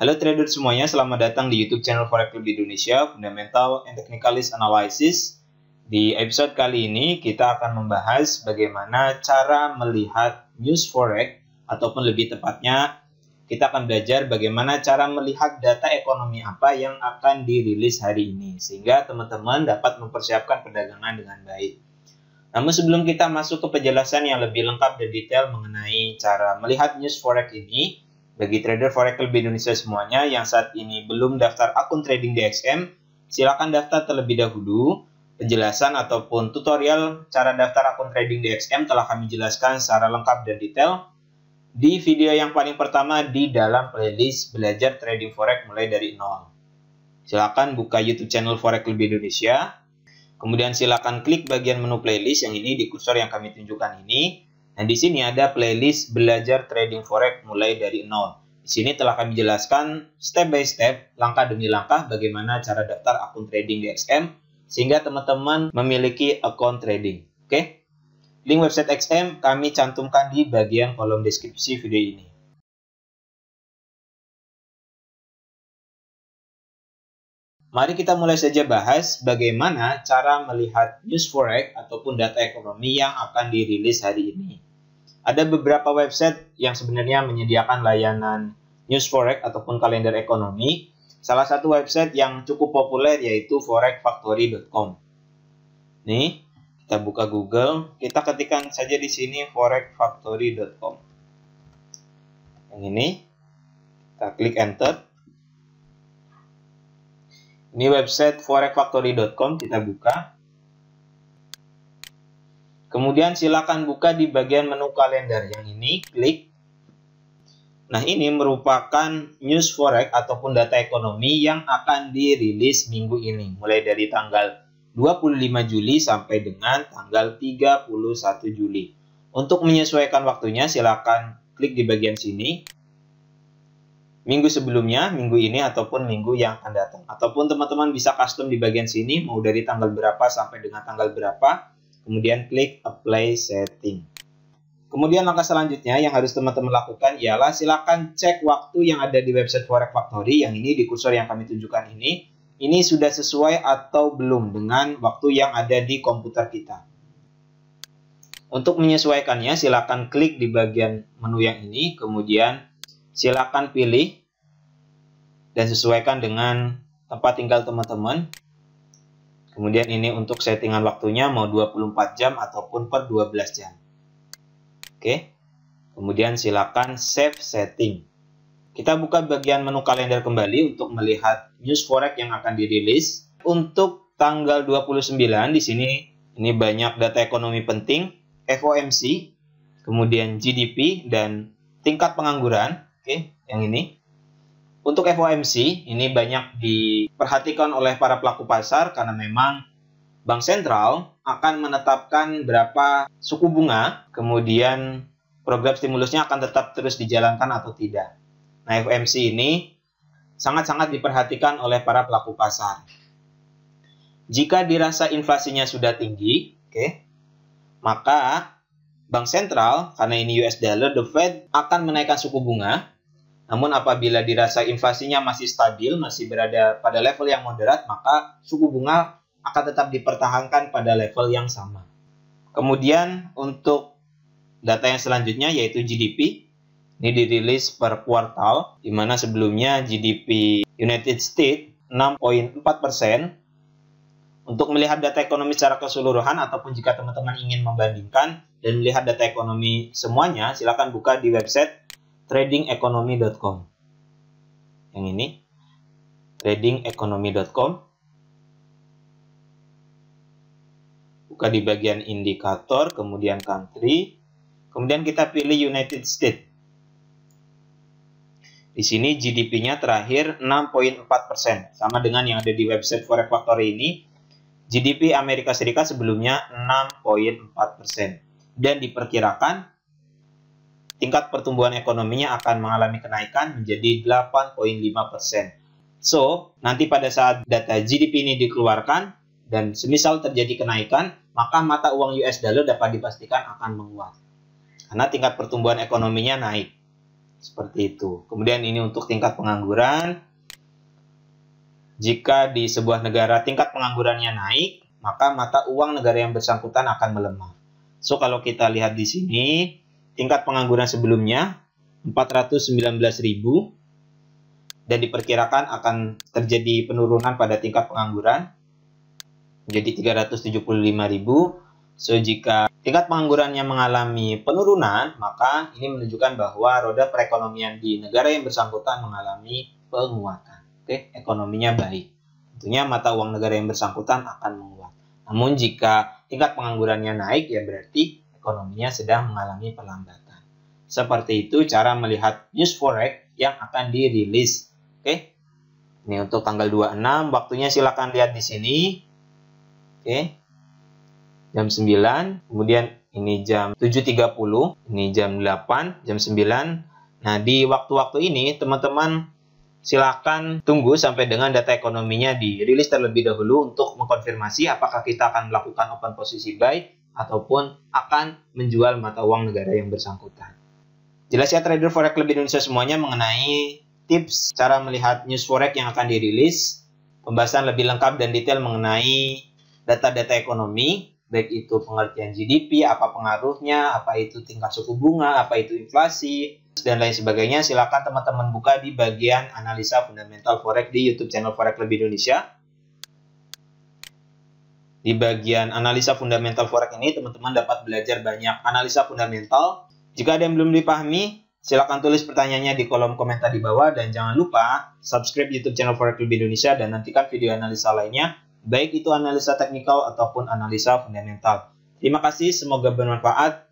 Halo trader semuanya, selamat datang di YouTube channel Forex Club di Indonesia, Fundamental and technicalist Analysis. Di episode kali ini kita akan membahas bagaimana cara melihat news forex ataupun lebih tepatnya kita akan belajar bagaimana cara melihat data ekonomi apa yang akan dirilis hari ini sehingga teman-teman dapat mempersiapkan perdagangan dengan baik. Namun sebelum kita masuk ke penjelasan yang lebih lengkap dan detail mengenai cara melihat news forex ini, bagi trader forex lebih Indonesia semuanya yang saat ini belum daftar akun trading DXM, silakan daftar terlebih dahulu. Penjelasan ataupun tutorial cara daftar akun trading DXM telah kami jelaskan secara lengkap dan detail di video yang paling pertama di dalam playlist belajar trading forex mulai dari nol. Silakan buka YouTube channel Forex Lebih Indonesia. Kemudian silakan klik bagian menu playlist yang ini di kursor yang kami tunjukkan ini Nah, di sini ada playlist belajar trading forex mulai dari nol. Di sini telah kami jelaskan step by step, langkah demi langkah bagaimana cara daftar akun trading di XM sehingga teman-teman memiliki akun trading. Oke. Link website XM kami cantumkan di bagian kolom deskripsi video ini. Mari kita mulai saja bahas bagaimana cara melihat news forex ataupun data ekonomi yang akan dirilis hari ini. Ada beberapa website yang sebenarnya menyediakan layanan news forex ataupun kalender ekonomi. Salah satu website yang cukup populer yaitu forexfactory.com. Nih, kita buka Google, kita ketikkan saja di sini forexfactory.com. Yang ini, kita klik enter. Ini website forexfactory.com kita buka. Kemudian silakan buka di bagian menu kalender yang ini, klik. Nah, ini merupakan news forex ataupun data ekonomi yang akan dirilis minggu ini, mulai dari tanggal 25 Juli sampai dengan tanggal 31 Juli. Untuk menyesuaikan waktunya, silakan klik di bagian sini minggu sebelumnya, minggu ini ataupun minggu yang akan datang. Ataupun teman-teman bisa custom di bagian sini mau dari tanggal berapa sampai dengan tanggal berapa, kemudian klik apply setting. Kemudian langkah selanjutnya yang harus teman-teman lakukan ialah silakan cek waktu yang ada di website Forex Factory yang ini di kursor yang kami tunjukkan ini, ini sudah sesuai atau belum dengan waktu yang ada di komputer kita. Untuk menyesuaikannya silakan klik di bagian menu yang ini, kemudian Silakan pilih dan sesuaikan dengan tempat tinggal teman-teman. Kemudian ini untuk settingan waktunya mau 24 jam ataupun per 12 jam. Oke. Kemudian silakan save setting. Kita buka bagian menu kalender kembali untuk melihat news forex yang akan dirilis. Untuk tanggal 29 di sini ini banyak data ekonomi penting, FOMC, kemudian GDP, dan tingkat pengangguran. Oke, yang ini. Untuk FOMC, ini banyak diperhatikan oleh para pelaku pasar karena memang bank sentral akan menetapkan berapa suku bunga, kemudian program stimulusnya akan tetap terus dijalankan atau tidak. Nah, FOMC ini sangat-sangat diperhatikan oleh para pelaku pasar. Jika dirasa inflasinya sudah tinggi, oke, okay, maka Bank sentral, karena ini US dollar, the Fed akan menaikkan suku bunga. Namun apabila dirasa inflasinya masih stabil, masih berada pada level yang moderat, maka suku bunga akan tetap dipertahankan pada level yang sama. Kemudian untuk data yang selanjutnya yaitu GDP. Ini dirilis per kuartal, di mana sebelumnya GDP United States 6.4 persen, untuk melihat data ekonomi secara keseluruhan ataupun jika teman-teman ingin membandingkan dan melihat data ekonomi semuanya, silakan buka di website tradingekonomi.com. Yang ini tradingekonomi.com. Buka di bagian indikator, kemudian country, kemudian kita pilih United States. Di sini GDP-nya terakhir 6.4%, sama dengan yang ada di website Forex Factory ini, GDP Amerika Serikat sebelumnya 6,4% persen dan diperkirakan tingkat pertumbuhan ekonominya akan mengalami kenaikan menjadi 8,5%. persen. So, nanti pada saat data GDP ini dikeluarkan dan semisal terjadi kenaikan, maka mata uang US dollar dapat dipastikan akan menguat. Karena tingkat pertumbuhan ekonominya naik. Seperti itu. Kemudian ini untuk tingkat pengangguran, jika di sebuah negara tingkat penganggurannya naik, maka mata uang negara yang bersangkutan akan melemah. So kalau kita lihat di sini, tingkat pengangguran sebelumnya 419.000 dan diperkirakan akan terjadi penurunan pada tingkat pengangguran menjadi 375.000. So jika tingkat penganggurannya mengalami penurunan, maka ini menunjukkan bahwa roda perekonomian di negara yang bersangkutan mengalami penguatan. Oke, ekonominya baik. Tentunya mata uang negara yang bersangkutan akan menguat. Namun jika tingkat penganggurannya naik ya berarti ekonominya sedang mengalami perlambatan. Seperti itu cara melihat news forex yang akan dirilis. Oke. Ini untuk tanggal 26 waktunya silakan lihat di sini. Oke. Jam 9, kemudian ini jam 7.30, ini jam 8, jam 9. Nah, di waktu-waktu ini teman-teman Silakan tunggu sampai dengan data ekonominya dirilis terlebih dahulu untuk mengkonfirmasi apakah kita akan melakukan open posisi buy ataupun akan menjual mata uang negara yang bersangkutan. Jelas ya trader forex lebih Indonesia semuanya mengenai tips cara melihat news forex yang akan dirilis, pembahasan lebih lengkap dan detail mengenai data-data ekonomi, baik itu pengertian GDP, apa pengaruhnya, apa itu tingkat suku bunga, apa itu inflasi, dan lain sebagainya, silakan teman-teman buka di bagian analisa fundamental forex di YouTube channel Forex Lebih Indonesia. Di bagian analisa fundamental forex ini, teman-teman dapat belajar banyak analisa fundamental. Jika ada yang belum dipahami, silakan tulis pertanyaannya di kolom komentar di bawah dan jangan lupa subscribe YouTube channel Forex Lebih Indonesia dan nantikan video analisa lainnya, baik itu analisa teknikal ataupun analisa fundamental. Terima kasih, semoga bermanfaat.